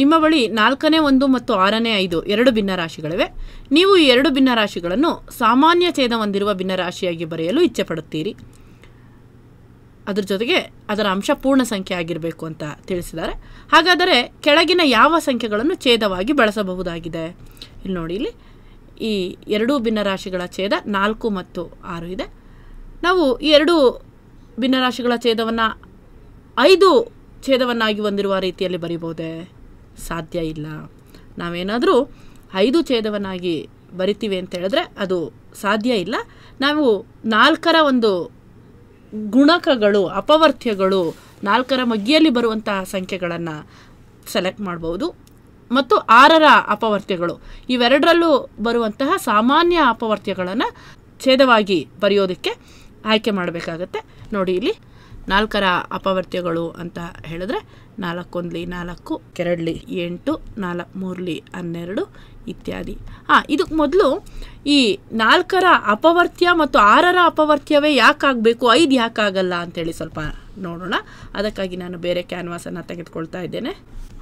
ನಿಮ್ಮ ಬಳಿ ನಾಲ್ಕನೇ ಒಂದು ಮತ್ತು ಆರನೇ ಐದು ಎರಡು ಭಿನ್ನರಾಶಿಗಳಿವೆ ನೀವು ಈ ಎರಡು ಭಿನ್ನರಾಶಿಗಳನ್ನು ಸಾಮಾನ್ಯ ಛೇದ ಹೊಂದಿರುವ ಭಿನ್ನರಾಶಿಯಾಗಿ ಬರೆಯಲು ಇಚ್ಛೆಪಡುತ್ತೀರಿ ಅದರ ಜೊತೆಗೆ ಅದರ ಅಂಶ ಪೂರ್ಣ ಸಂಖ್ಯೆ ಆಗಿರಬೇಕು ಅಂತ ತಿಳಿಸಿದ್ದಾರೆ ಹಾಗಾದರೆ ಕೆಳಗಿನ ಯಾವ ಸಂಖ್ಯೆಗಳನ್ನು ಛೇದವಾಗಿ ಬಳಸಬಹುದಾಗಿದೆ ಇಲ್ಲಿ ನೋಡಿ ಇಲ್ಲಿ ಈ ಎರಡೂ ಭಿನ್ನರಾಶಿಗಳ ಛೇದ ನಾಲ್ಕು ಮತ್ತು ಆರು ಇದೆ ನಾವು ಈ ಎರಡು ಭಿನ್ನರಾಶಿಗಳ ಛೇದವನ್ನು ಐದು ಛೇದವನ್ನಾಗಿ ಹೊಂದಿರುವ ರೀತಿಯಲ್ಲಿ ಬರೀಬಹುದೇ ಸಾಧ್ಯ ಇಲ್ಲ ನಾವೇನಾದರೂ ಐದು ಛೇದವನಾಗಿ ಬರಿತೀವಿ ಅಂತ ಹೇಳಿದ್ರೆ ಅದು ಸಾಧ್ಯ ಇಲ್ಲ ನಾವು ನಾಲ್ಕರ ಒಂದು ಗುಣಕಗಳು ಅಪವರ್ತ್ಯಗಳು ನಾಲ್ಕರ ಮಗ್ಗಿಯಲ್ಲಿ ಬರುವಂತಹ ಸಂಖ್ಯೆಗಳನ್ನು ಸೆಲೆಕ್ಟ್ ಮಾಡ್ಬೋದು ಮತ್ತು ಆರರ ಅಪವರ್ತ್ಯಗಳು ಇವೆರಡರಲ್ಲೂ ಬರುವಂತಹ ಸಾಮಾನ್ಯ ಅಪವರ್ತ್ಯಗಳನ್ನು ಛೇದವಾಗಿ ಬರೆಯೋದಕ್ಕೆ ಆಯ್ಕೆ ಮಾಡಬೇಕಾಗತ್ತೆ ನೋಡಿ ಇಲ್ಲಿ ನಾಲ್ಕರ ಅಪವರ್ತ್ಯಗಳು ಅಂತ ಹೇಳಿದ್ರೆ ನಾಲ್ಕೊಂದ್ಲಿ ನಾಲ್ಕು ಕೆರಡ್ಲಿ ಎಂಟು ನಾಲ್ಕು ಮೂರ್ಲಿ ಹನ್ನೆರಡು ಇತ್ಯಾದಿ ಹಾಂ ಇದಕ್ಕೆ ಮೊದಲು ಈ ನಾಲ್ಕರ ಅಪವರ್ತ್ಯ ಮತ್ತು ಆರರ ಅಪವರ್ತ್ಯವೇ ಯಾಕಾಗಬೇಕು ಐದು ಯಾಕಾಗಲ್ಲ ಅಂತೇಳಿ ಸ್ವಲ್ಪ ನೋಡೋಣ ಅದಕ್ಕಾಗಿ ನಾನು ಬೇರೆ ಕ್ಯಾನ್ವಾಸನ್ನು ತೆಗೆದುಕೊಳ್ತಾ ಇದ್ದೇನೆ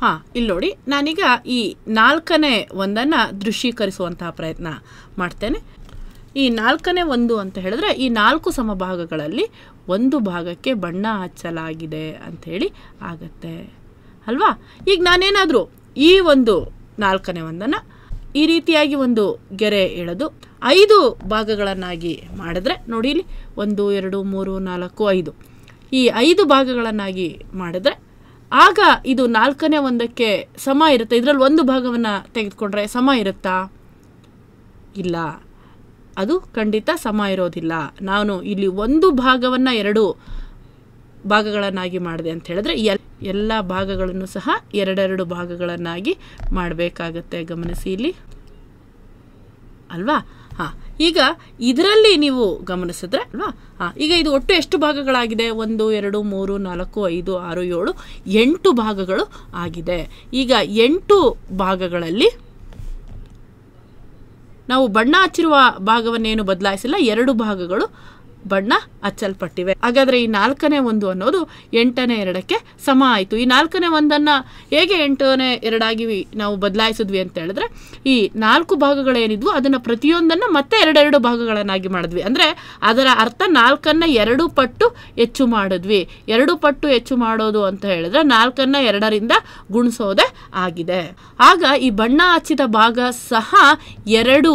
ಹಾಂ ಇಲ್ಲಿ ನೋಡಿ ನಾನೀಗ ಈ ನಾಲ್ಕನೇ ಒಂದನ್ನು ದೃಶ್ಯೀಕರಿಸುವಂತಹ ಪ್ರಯತ್ನ ಮಾಡ್ತೇನೆ ಈ ನಾಲ್ಕನೇ ಒಂದು ಅಂತ ಹೇಳಿದ್ರೆ ಈ ನಾಲ್ಕು ಸಮಭಾಗಗಳಲ್ಲಿ ಒಂದು ಭಾಗಕ್ಕೆ ಬಣ್ಣ ಹಚ್ಚಲಾಗಿದೆ ಅಂಥೇಳಿ ಆಗತ್ತೆ ಅಲ್ವಾ ಈಗ ನಾನೇನಾದರೂ ಈ ಒಂದು ನಾಲ್ಕನೇ ಒಂದನ್ನು ಈ ರೀತಿಯಾಗಿ ಒಂದು ಗೆರೆ ಎಳೆದು ಐದು ಭಾಗಗಳನ್ನಾಗಿ ಮಾಡಿದ್ರೆ ನೋಡಿ ಇಲ್ಲಿ ಒಂದು ಎರಡು ಮೂರು ನಾಲ್ಕು ಐದು ಈ ಐದು ಭಾಗಗಳನ್ನಾಗಿ ಮಾಡಿದ್ರೆ ಆಗ ಇದು ನಾಲ್ಕನೇ ಒಂದಕ್ಕೆ ಸಮ ಇರುತ್ತೆ ಇದರಲ್ಲಿ ಒಂದು ಭಾಗವನ್ನು ತೆಗೆದುಕೊಂಡ್ರೆ ಸಮ ಇರುತ್ತಾ ಇಲ್ಲ ಅದು ಖಂಡಿತ ಸಮ ಇರೋದಿಲ್ಲ ನಾನು ಇಲ್ಲಿ ಒಂದು ಭಾಗವನ್ನು ಎರಡು ಭಾಗಗಳನ್ನಾಗಿ ಮಾಡಿದೆ ಅಂತ ಹೇಳಿದ್ರೆ ಎಲ್ ಎಲ್ಲ ಭಾಗಗಳನ್ನು ಸಹ ಎರಡೆರಡು ಭಾಗಗಳನ್ನಾಗಿ ಮಾಡಬೇಕಾಗತ್ತೆ ಗಮನಿಸಿ ಇಲ್ಲಿ ಅಲ್ವಾ ಹಾಂ ಈಗ ಇದರಲ್ಲಿ ನೀವು ಗಮನಿಸಿದ್ರೆ ಅಲ್ವಾ ಹಾಂ ಈಗ ಇದು ಒಟ್ಟು ಎಷ್ಟು ಭಾಗಗಳಾಗಿದೆ ಒಂದು ಎರಡು ಮೂರು ನಾಲ್ಕು ಐದು ಆರು ಏಳು ಎಂಟು ಭಾಗಗಳು ಆಗಿದೆ ಈಗ ಎಂಟು ಭಾಗಗಳಲ್ಲಿ ನಾವು ಬಣ್ಣ ಹಚ್ಚಿರುವ ಭಾಗವನ್ನೇನು ಬದಲಾಯಿಸಿಲ್ಲ ಎರಡು ಭಾಗಗಳು ಬಣ್ಣ ಹಚ್ಚಲ್ಪಟ್ಟಿವೆ ಹಾಗಾದರೆ ಈ ನಾಲ್ಕನೇ ಒಂದು ಅನ್ನೋದು ಎಂಟನೇ ಎರಡಕ್ಕೆ ಸಮ ಆಯಿತು ಈ ನಾಲ್ಕನೇ ಒಂದನ್ನು ಹೇಗೆ ಎಂಟನೇ ಎರಡಾಗಿ ನಾವು ಬದಲಾಯಿಸಿದ್ವಿ ಅಂತ ಹೇಳಿದ್ರೆ ಈ ನಾಲ್ಕು ಭಾಗಗಳೇನಿದ್ವು ಅದನ್ನು ಪ್ರತಿಯೊಂದನ್ನು ಮತ್ತೆ ಎರಡೆರಡು ಭಾಗಗಳನ್ನಾಗಿ ಮಾಡಿದ್ವಿ ಅಂದರೆ ಅದರ ಅರ್ಥ ನಾಲ್ಕನ್ನು ಎರಡು ಪಟ್ಟು ಹೆಚ್ಚು ಮಾಡಿದ್ವಿ ಎರಡು ಪಟ್ಟು ಹೆಚ್ಚು ಮಾಡೋದು ಅಂತ ಹೇಳಿದ್ರೆ ನಾಲ್ಕನ್ನು ಎರಡರಿಂದ ಗುಣಿಸೋದೇ ಆಗಿದೆ ಆಗ ಈ ಬಣ್ಣ ಹಚ್ಚಿದ ಭಾಗ ಸಹ ಎರಡು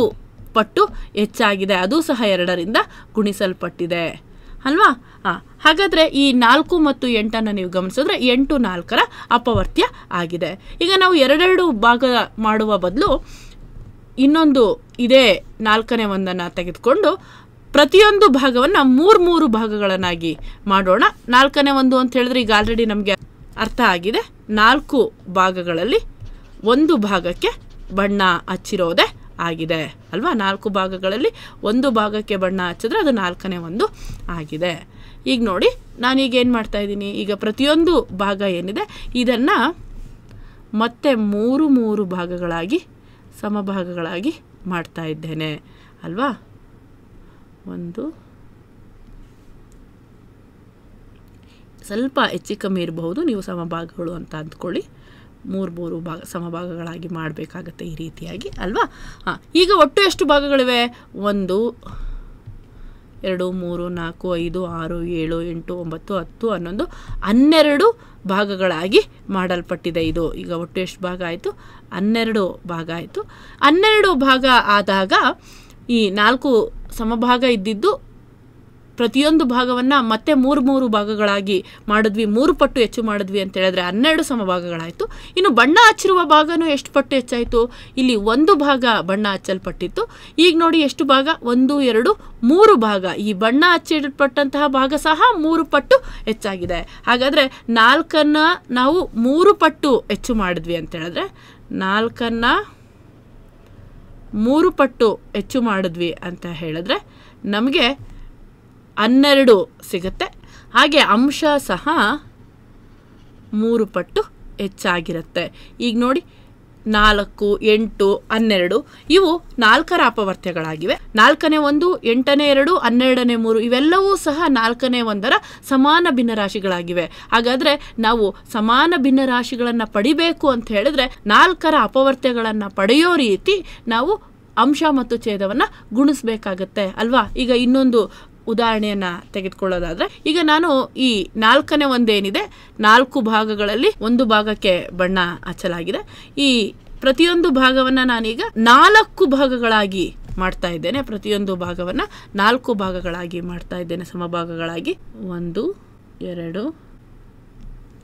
ಪಟ್ಟು ಹೆಚ್ಚಾಗಿದೆ ಅದು ಸಹ ಎರಡರಿಂದ ಗುಣಿಸಲ್ಪಟ್ಟಿದೆ ಅಲ್ವಾ ಹಾಂ ಹಾಗಾದರೆ ಈ ನಾಲ್ಕು ಮತ್ತು ಎಂಟನ್ನು ನೀವು ಗಮನಿಸಿದ್ರೆ ಎಂಟು ನಾಲ್ಕರ ಅಪವರ್ತ್ಯ ಆಗಿದೆ ಈಗ ನಾವು ಎರಡೆರಡು ಭಾಗ ಮಾಡುವ ಬದಲು ಇನ್ನೊಂದು ಇದೇ ನಾಲ್ಕನೇ ಒಂದನ್ನು ತೆಗೆದುಕೊಂಡು ಪ್ರತಿಯೊಂದು ಭಾಗವನ್ನು ಮೂರು ಮೂರು ಭಾಗಗಳನ್ನಾಗಿ ಮಾಡೋಣ ನಾಲ್ಕನೇ ಒಂದು ಅಂತ ಹೇಳಿದ್ರೆ ಈಗ ಆಲ್ರೆಡಿ ನಮಗೆ ಅರ್ಥ ಆಗಿದೆ ನಾಲ್ಕು ಭಾಗಗಳಲ್ಲಿ ಒಂದು ಭಾಗಕ್ಕೆ ಬಣ್ಣ ಹಚ್ಚಿರೋದೆ ಆಗಿದೆ ಅಲ್ವಾ ನಾಲ್ಕು ಭಾಗಗಳಲ್ಲಿ ಒಂದು ಭಾಗಕ್ಕೆ ಬಣ್ಣ ಹಚ್ಚಿದ್ರೆ ಅದು ನಾಲ್ಕನೇ ಒಂದು ಆಗಿದೆ ಈಗ ನೋಡಿ ನಾನೀಗ ಏನು ಮಾಡ್ತಾಯಿದ್ದೀನಿ ಈಗ ಪ್ರತಿಯೊಂದು ಭಾಗ ಏನಿದೆ ಇದನ್ನು ಮತ್ತೆ ಮೂರು ಮೂರು ಭಾಗಗಳಾಗಿ ಸಮಭಾಗಗಳಾಗಿ ಮಾಡ್ತಾ ಇದ್ದೇನೆ ಅಲ್ವಾ ಒಂದು ಸ್ವಲ್ಪ ಹೆಚ್ಚು ಕಮ್ಮಿ ಇರಬಹುದು ನೀವು ಸಮಭಾಗಗಳು ಅಂತ ಅಂದ್ಕೊಳ್ಳಿ ಮೂರು ಮೂರು ಭಾಗ ಸಮಭಾಗಗಳಾಗಿ ಮಾಡಬೇಕಾಗತ್ತೆ ಈ ರೀತಿಯಾಗಿ ಅಲ್ವಾ ಹಾಂ ಈಗ ಒಟ್ಟು ಎಷ್ಟು ಭಾಗಗಳಿವೆ ಒಂದು ಎರಡು ಮೂರು ನಾಲ್ಕು ಐದು ಆರು ಏಳು ಎಂಟು ಒಂಬತ್ತು ಹತ್ತು ಹನ್ನೊಂದು ಹನ್ನೆರಡು ಭಾಗಗಳಾಗಿ ಮಾಡಲ್ಪಟ್ಟಿದೆ ಇದು ಈಗ ಒಟ್ಟು ಎಷ್ಟು ಭಾಗ ಆಯಿತು ಹನ್ನೆರಡು ಭಾಗ ಆಯಿತು ಹನ್ನೆರಡು ಭಾಗ ಆದಾಗ ಈ ನಾಲ್ಕು ಸಮಭಾಗ ಇದ್ದಿದ್ದು ಪ್ರತಿಯೊಂದು ಭಾಗವನ್ನು ಮತ್ತೆ ಮೂರು ಮೂರು ಭಾಗಗಳಾಗಿ ಮಾಡಿದ್ವಿ ಮೂರು ಪಟ್ಟು ಹೆಚ್ಚು ಮಾಡಿದ್ವಿ ಅಂತ ಹೇಳಿದ್ರೆ ಹನ್ನೆರಡು ಸಮಭಾಗಗಳಾಯಿತು ಇನ್ನು ಬಣ್ಣ ಹಚ್ಚಿರುವ ಭಾಗನೂ ಎಷ್ಟು ಪಟ್ಟು ಹೆಚ್ಚಾಯಿತು ಇಲ್ಲಿ ಒಂದು ಭಾಗ ಬಣ್ಣ ಹಚ್ಚಲ್ಪಟ್ಟಿತ್ತು ಈಗ ನೋಡಿ ಎಷ್ಟು ಭಾಗ ಒಂದು ಎರಡು ಮೂರು ಭಾಗ ಈ ಬಣ್ಣ ಹಚ್ಚಿಡಲ್ಪಟ್ಟಂತಹ ಭಾಗ ಸಹ ಮೂರು ಪಟ್ಟು ಹೆಚ್ಚಾಗಿದೆ ಹಾಗಾದರೆ ನಾಲ್ಕನ್ನು ನಾವು ಮೂರು ಪಟ್ಟು ಹೆಚ್ಚು ಮಾಡಿದ್ವಿ ಅಂತ ಹೇಳಿದ್ರೆ ನಾಲ್ಕನ್ನು ಮೂರು ಪಟ್ಟು ಹೆಚ್ಚು ಮಾಡಿದ್ವಿ ಅಂತ ಹೇಳಿದ್ರೆ ನಮಗೆ ಹನ್ನೆರಡು ಸಿಗುತ್ತೆ ಹಾಗೆ ಅಂಶ ಸಹ ಮೂರು ಪಟ್ಟು ಹೆಚ್ಚಾಗಿರುತ್ತೆ ಈಗ ನೋಡಿ ನಾಲ್ಕು ಎಂಟು ಹನ್ನೆರಡು ಇವು ನಾಲ್ಕರ ಅಪವರ್ತ್ಯಗಳಾಗಿವೆ ನಾಲ್ಕನೇ ಒಂದು ಎಂಟನೇ ಎರಡು ಹನ್ನೆರಡನೇ ಮೂರು ಇವೆಲ್ಲವೂ ಸಹ ನಾಲ್ಕನೇ ಒಂದರ ಸಮಾನ ಭಿನ್ನರಾಶಿಗಳಾಗಿವೆ ಹಾಗಾದರೆ ನಾವು ಸಮಾನ ಭಿನ್ನರಾಶಿಗಳನ್ನು ಪಡಿಬೇಕು ಅಂತ ಹೇಳಿದ್ರೆ ನಾಲ್ಕರ ಅಪವರ್ತ್ಯಗಳನ್ನು ಪಡೆಯೋ ರೀತಿ ನಾವು ಅಂಶ ಮತ್ತು ಛೇದವನ್ನು ಗುಣಿಸ್ಬೇಕಾಗತ್ತೆ ಅಲ್ವಾ ಈಗ ಇನ್ನೊಂದು ಉದಾಹರಣೆಯನ್ನ ತೆಗೆದುಕೊಳ್ಳೋದಾದ್ರೆ ಈಗ ನಾನು ಈ ನಾಲ್ಕನೇ ಒಂದೇನಿದೆ ನಾಲ್ಕು ಭಾಗಗಳಲ್ಲಿ ಒಂದು ಭಾಗಕ್ಕೆ ಬಣ್ಣ ಹಚ್ಚಲಾಗಿದೆ ಈ ಪ್ರತಿಯೊಂದು ಭಾಗವನ್ನು ನಾನೀಗ ನಾಲ್ಕು ಭಾಗಗಳಾಗಿ ಮಾಡ್ತಾ ಇದ್ದೇನೆ ಪ್ರತಿಯೊಂದು ಭಾಗವನ್ನು ನಾಲ್ಕು ಭಾಗಗಳಾಗಿ ಮಾಡ್ತಾ ಇದ್ದೇನೆ ಸಮಭಾಗಗಳಾಗಿ ಒಂದು ಎರಡು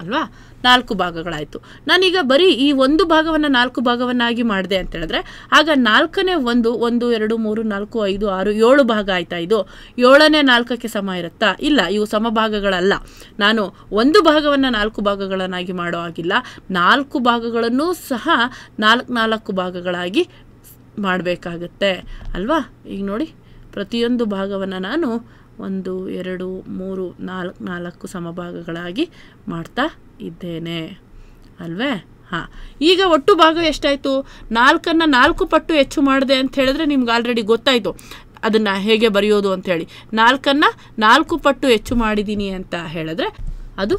ಅಲ್ವಾ ನಾಲ್ಕು ಭಾಗಗಳಾಯಿತು ನಾನೀಗ ಬರೀ ಈ ಒಂದು ಭಾಗವನ್ನು ನಾಲ್ಕು ಭಾಗವನ್ನಾಗಿ ಮಾಡಿದೆ ಅಂತ ಹೇಳಿದ್ರೆ ಆಗ ನಾಲ್ಕನೇ ಒಂದು ಒಂದು ಎರಡು ಮೂರು ನಾಲ್ಕು ಐದು ಆರು ಏಳು ಭಾಗ ಆಯ್ತಾ ಇದು ಏಳನೇ ನಾಲ್ಕಕ್ಕೆ ಸಮ ಇರುತ್ತಾ ಇಲ್ಲ ಇವು ಸಮಭಾಗಗಳಲ್ಲ ನಾನು ಒಂದು ಭಾಗವನ್ನು ನಾಲ್ಕು ಭಾಗಗಳನ್ನಾಗಿ ಮಾಡೋ ಹಾಗಿಲ್ಲ ನಾಲ್ಕು ಭಾಗಗಳನ್ನು ಸಹ ನಾಲ್ಕು ನಾಲ್ಕು ಭಾಗಗಳಾಗಿ ಮಾಡಬೇಕಾಗತ್ತೆ ಅಲ್ವಾ ಈಗ ನೋಡಿ ಪ್ರತಿಯೊಂದು ಭಾಗವನ್ನು ನಾನು ಒಂದು ಎರಡು ಮೂರು ನಾಲ್ಕು ನಾಲ್ಕು ಸಮಭಾಗಗಳಾಗಿ ಮಾಡ್ತಾ ಇದ್ದೇನೆ ಅಲ್ವೇ ಹಾಂ ಈಗ ಒಟ್ಟು ಭಾಗ ಎಷ್ಟಾಯಿತು ನಾಲ್ಕನ್ನು ನಾಲ್ಕು ಪಟ್ಟು ಹೆಚ್ಚು ಮಾಡಿದೆ ಅಂತ ಹೇಳಿದ್ರೆ ನಿಮ್ಗೆ ಆಲ್ರೆಡಿ ಗೊತ್ತಾಯಿತು ಅದನ್ನು ಹೇಗೆ ಬರೆಯೋದು ಅಂಥೇಳಿ ನಾಲ್ಕನ್ನು ನಾಲ್ಕು ಪಟ್ಟು ಹೆಚ್ಚು ಮಾಡಿದ್ದೀನಿ ಅಂತ ಹೇಳಿದ್ರೆ ಅದು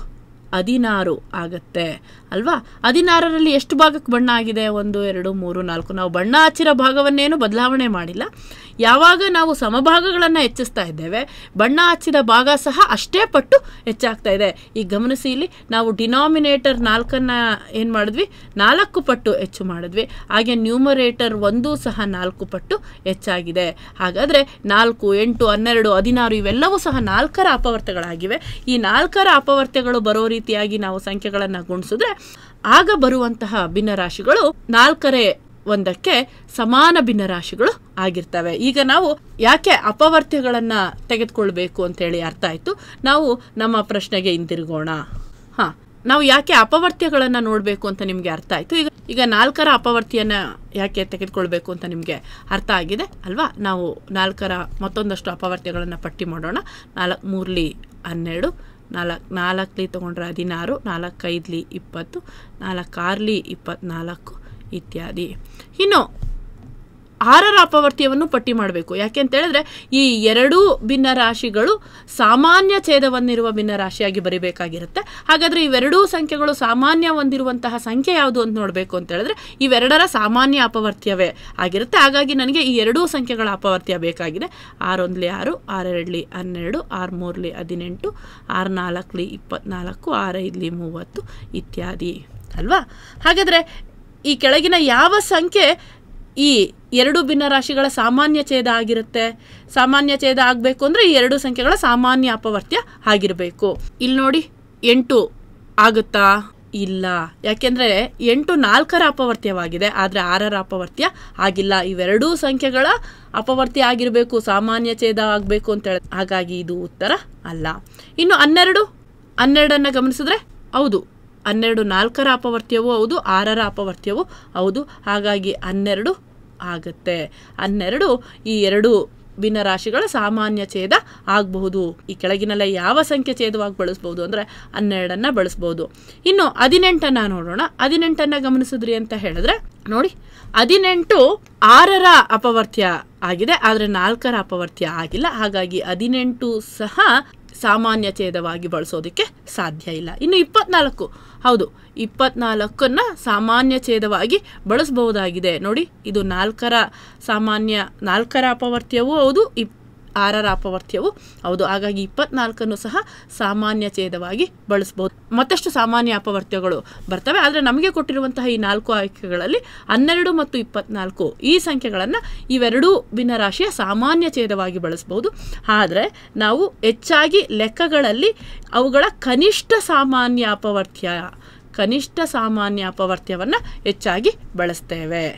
ಹದಿನಾರು ಆಗತ್ತೆ ಅಲ್ವಾ ಹದಿನಾರರಲ್ಲಿ ಎಷ್ಟು ಭಾಗಕ್ಕೆ ಬಣ್ಣ ಆಗಿದೆ ಒಂದು ಎರಡು ಮೂರು ನಾಲ್ಕು ನಾವು ಬಣ್ಣ ಹಚ್ಚಿರೋ ಭಾಗವನ್ನೇನು ಬದಲಾವಣೆ ಮಾಡಿಲ್ಲ ಯಾವಾಗ ನಾವು ಸಮಭಾಗಗಳನ್ನು ಹೆಚ್ಚಿಸ್ತಾ ಇದ್ದೇವೆ ಬಣ್ಣ ಹಚ್ಚಿದ ಭಾಗ ಸಹ ಅಷ್ಟೇ ಪಟ್ಟು ಹೆಚ್ಚಾಗ್ತಾ ಇದೆ ಈಗ ಗಮನಿಸಿ ಇಲ್ಲಿ ನಾವು ಡಿನಾಮಿನೇಟರ್ ನಾಲ್ಕನ್ನು ಏನು ಮಾಡಿದ್ವಿ ನಾಲ್ಕು ಪಟ್ಟು ಹೆಚ್ಚು ಮಾಡಿದ್ವಿ ಹಾಗೆ ನ್ಯೂಮರೇಟರ್ ಒಂದು ಸಹ ನಾಲ್ಕು ಪಟ್ಟು ಹೆಚ್ಚಾಗಿದೆ ಹಾಗಾದರೆ ನಾಲ್ಕು ಎಂಟು ಹನ್ನೆರಡು ಹದಿನಾರು ಇವೆಲ್ಲವೂ ಸಹ ನಾಲ್ಕರ ಅಪವರ್ತಗಳಾಗಿವೆ ಈ ನಾಲ್ಕರ ಅಪವರ್ತಗಳು ಬರೋ ರೀತಿಯಾಗಿ ನಾವು ಸಂಖ್ಯೆಗಳನ್ನು ಗುಣಿಸಿದ್ರೆ ಆಗ ಬರುವಂತಹ ಭಿನ್ನರಾಶಿಗಳು ನಾಲ್ಕರೇ ಒಂದಕ್ಕೆ ಸಮಾನ ಭಿನ್ನರಾಶಿಗಳು ಆಗಿರ್ತವೆ ಈಗ ನಾವು ಯಾಕೆ ಅಪವರ್ತ್ಯಗಳನ್ನ ತೆಗೆದುಕೊಳ್ಬೇಕು ಅಂತ ಹೇಳಿ ಅರ್ಥ ಆಯ್ತು ನಾವು ನಮ್ಮ ಪ್ರಶ್ನೆಗೆ ಹಿಂದಿರುಗೋಣ ಹಾ ನಾವು ಯಾಕೆ ಅಪವರ್ತ್ಯಗಳನ್ನು ನೋಡಬೇಕು ಅಂತ ನಿಮಗೆ ಅರ್ಥ ಆಯ್ತು ಈಗ ಈಗ ನಾಲ್ಕರ ಅಪವರ್ತಿಯನ್ನ ಯಾಕೆ ತೆಗೆದುಕೊಳ್ಬೇಕು ಅಂತ ನಿಮಗೆ ಅರ್ಥ ಆಗಿದೆ ಅಲ್ವಾ ನಾವು ನಾಲ್ಕರ ಮತ್ತೊಂದಷ್ಟು ಅಪವರ್ತ್ಯಗಳನ್ನು ಪಟ್ಟಿ ಮಾಡೋಣ ನಾಲ್ಕು ಮೂರ್ಲಿ ಹನ್ನೆರಡು ನಾಲ್ಕು ನಾಲ್ಕಲಿ ತೊಗೊಂಡ್ರೆ ಹದಿನಾರು ನಾಲ್ಕೈದ್ಲಿ ಇಪ್ಪತ್ತು ನಾಲ್ಕಾರ್ಲಿ ಇಪ್ಪತ್ತ್ನಾಲ್ಕು ಇತ್ಯಾದಿ ಇನ್ನು ಆರರ ಅಪವರ್ತ್ಯವನ್ನು ಪಟ್ಟಿ ಮಾಡಬೇಕು ಯಾಕೆ ಅಂತೇಳಿದ್ರೆ ಈ ಎರಡೂ ಭಿನ್ನರಾಶಿಗಳು ಸಾಮಾನ್ಯ ಛೇದವನ್ನಿರುವ ಭಿನ್ನರಾಶಿಯಾಗಿ ಬರೀಬೇಕಾಗಿರುತ್ತೆ ಹಾಗಾದರೆ ಇವೆರಡೂ ಸಂಖ್ಯೆಗಳು ಸಾಮಾನ್ಯ ಹೊಂದಿರುವಂತಹ ಸಂಖ್ಯೆ ಯಾವುದು ಅಂತ ನೋಡಬೇಕು ಅಂತ ಹೇಳಿದ್ರೆ ಇವೆರಡರ ಸಾಮಾನ್ಯ ಅಪವರ್ತ್ಯವೇ ಆಗಿರುತ್ತೆ ಹಾಗಾಗಿ ನನಗೆ ಈ ಎರಡೂ ಸಂಖ್ಯೆಗಳ ಅಪವರ್ತ್ಯ ಬೇಕಾಗಿದೆ ಆರೊಂದ್ಲಿ ಆರು ಆರೆರಡ್ಲಿ ಹನ್ನೆರಡು ಆರು ಮೂರ್ಲಿ ಹದಿನೆಂಟು ಆರು ನಾಲ್ಕಲಿ ಇಪ್ಪತ್ನಾಲ್ಕು ಆರೈದ್ಲಿ ಮೂವತ್ತು ಇತ್ಯಾದಿ ಅಲ್ವಾ ಹಾಗಾದರೆ ಈ ಕೆಳಗಿನ ಯಾವ ಸಂಖ್ಯೆ ಈ ಎರಡು ಭಿನ್ನರಾಶಿಗಳ ಸಾಮಾನ್ಯ ಛೇದ ಆಗಿರುತ್ತೆ ಸಾಮಾನ್ಯ ಛೇದ ಆಗಬೇಕು ಅಂದರೆ ಈ ಎರಡು ಸಂಖ್ಯೆಗಳ ಸಾಮಾನ್ಯ ಅಪವರ್ತ್ಯ ಆಗಿರಬೇಕು ಇಲ್ಲಿ ನೋಡಿ ಎಂಟು ಆಗುತ್ತಾ ಇಲ್ಲ ಯಾಕೆಂದರೆ ಎಂಟು ನಾಲ್ಕರ ಅಪವರ್ತ್ಯವಾಗಿದೆ ಆದರೆ ಆರರ ಅಪವರ್ತ್ಯ ಆಗಿಲ್ಲ ಇವೆರಡೂ ಸಂಖ್ಯೆಗಳ ಅಪವರ್ತ್ಯ ಆಗಿರಬೇಕು ಸಾಮಾನ್ಯ ಛೇದ ಆಗಬೇಕು ಅಂತೇಳಿ ಹಾಗಾಗಿ ಇದು ಉತ್ತರ ಅಲ್ಲ ಇನ್ನು ಹನ್ನೆರಡು ಹನ್ನೆರಡನ್ನು ಗಮನಿಸಿದ್ರೆ ಹೌದು ಹನ್ನೆರಡು ನಾಲ್ಕರ ಅಪವರ್ತ್ಯವೂ ಹೌದು ಆರರ ಅಪವರ್ತ್ಯವೂ ಹೌದು ಹಾಗಾಗಿ ಹನ್ನೆರಡು ಆಗುತ್ತೆ ಹನ್ನೆರಡು ಈ ಎರಡು ಭಿನ್ನರಾಶಿಗಳ ಸಾಮಾನ್ಯ ಛೇದ ಆಗಬಹುದು ಈ ಕೆಳಗಿನಲ್ಲ ಯಾವ ಸಂಖ್ಯೆ ಛೇದವಾಗಿ ಬಳಸ್ಬೋದು ಅಂದರೆ ಹನ್ನೆರಡನ್ನು ಬಳಸ್ಬೋದು ಇನ್ನು ಹದಿನೆಂಟನ್ನು ನೋಡೋಣ ಹದಿನೆಂಟನ್ನು ಗಮನಿಸಿದ್ರಿ ಅಂತ ಹೇಳಿದ್ರೆ ನೋಡಿ ಹದಿನೆಂಟು ಆರರ ಅಪವರ್ತ್ಯ ಆಗಿದೆ ಆದರೆ ನಾಲ್ಕರ ಅಪವರ್ತ್ಯ ಆಗಿಲ್ಲ ಹಾಗಾಗಿ ಹದಿನೆಂಟು ಸಹ ಸಾಮಾನ್ಯ ಛೇದವಾಗಿ ಬಳಸೋದಕ್ಕೆ ಸಾಧ್ಯ ಇಲ್ಲ ಇನ್ನು ಇಪ್ಪತ್ನಾಲ್ಕು ಹೌದು ಇಪ್ಪತ್ನಾಲ್ಕನ್ನು ಛೇದವಾಗಿ ಬಳಸಬಹುದಾಗಿದೆ ನೋಡಿ ಇದು ನಾಲ್ಕರ ಸಾಮಾನ್ಯ ನಾಲ್ಕರ ಅಪವರ್ತ್ಯವೂ ಹೌದು ಇಪ್ ಆರರ ಅಪವರ್ತ್ಯವು ಹೌದು ಹಾಗಾಗಿ ಇಪ್ಪತ್ನಾಲ್ಕನ್ನು ಸಹ ಸಾಮಾನ್ಯ ಛೇದವಾಗಿ ಬಳಸ್ಬೋದು ಮತ್ತಷ್ಟು ಸಾಮಾನ್ಯ ಅಪವರ್ತ್ಯಗಳು ಬರ್ತವೆ ಆದರೆ ನಮಗೆ ಕೊಟ್ಟಿರುವಂತಹ ಈ ನಾಲ್ಕು ಆಯ್ಕೆಗಳಲ್ಲಿ ಹನ್ನೆರಡು ಮತ್ತು ಇಪ್ಪತ್ನಾಲ್ಕು ಈ ಸಂಖ್ಯೆಗಳನ್ನು ಇವೆರಡೂ ಭಿನ್ನರಾಶಿಯ ಸಾಮಾನ್ಯ ಛೇದವಾಗಿ ಬಳಸ್ಬೋದು ಆದರೆ ನಾವು ಹೆಚ್ಚಾಗಿ ಲೆಕ್ಕಗಳಲ್ಲಿ ಅವುಗಳ ಕನಿಷ್ಠ ಸಾಮಾನ್ಯ ಅಪವರ್ತ್ಯ ಕನಿಷ್ಠ ಸಾಮಾನ್ಯ ಅಪವರ್ತ್ಯವನ್ನು ಹೆಚ್ಚಾಗಿ ಬಳಸ್ತೇವೆ